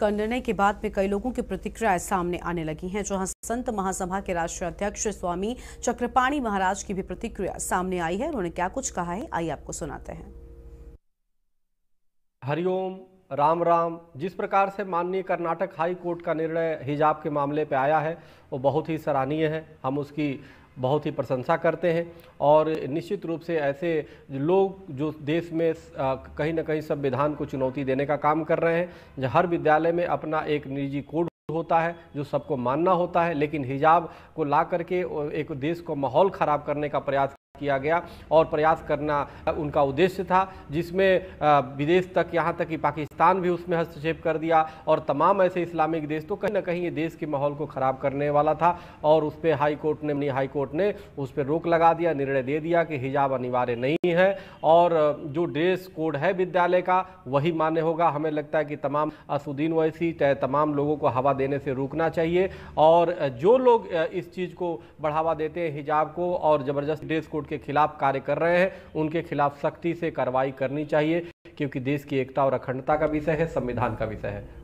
का निर्णय के बाद में कई लोगों की प्रतिक्रियाएं सामने आने लगी हैं जहां संत महासभा के राष्ट्रीय अध्यक्ष स्वामी चक्रपाणी महाराज की भी प्रतिक्रिया सामने आई है उन्होंने क्या कुछ कहा है आइए आपको सुनाते हैं हरिओम राम राम जिस प्रकार से माननीय कर्नाटक हाई कोर्ट का निर्णय हिजाब के मामले पे आया है वो बहुत ही सराहनीय है हम उसकी बहुत ही प्रशंसा करते हैं और निश्चित रूप से ऐसे लोग जो देश में कहीं ना कहीं संविधान को चुनौती देने का काम कर रहे हैं हर विद्यालय में अपना एक निजी कोड होता है जो सबको मानना होता है लेकिन हिजाब को ला करके एक देश को माहौल ख़राब करने का प्रयास किया गया और प्रयास करना उनका उद्देश्य था जिसमें विदेश तक यहाँ तक कि पाकिस्तान भी उसमें हस्तक्षेप कर दिया और तमाम ऐसे इस्लामिक देश तो कहीं ना कहीं ये देश के माहौल को ख़राब करने वाला था और उस पर हाईकोर्ट ने हाईकोर्ट ने उस पर रोक लगा दिया निर्णय दे दिया कि हिजाब अनिवार्य नहीं है और जो ड्रेस कोड है विद्यालय का वही मान्य होगा हमें लगता है कि तमाम असुद्दीन वैसी तमाम लोगों को हवा देने से रोकना चाहिए और जो लोग इस चीज़ को बढ़ावा देते हैं हिजाब को और ज़बरदस्त ड्रेस कोड उनके खिलाफ कार्य कर रहे हैं उनके खिलाफ सख्ती से कार्रवाई करनी चाहिए क्योंकि देश की एकता और अखंडता का विषय है संविधान का विषय है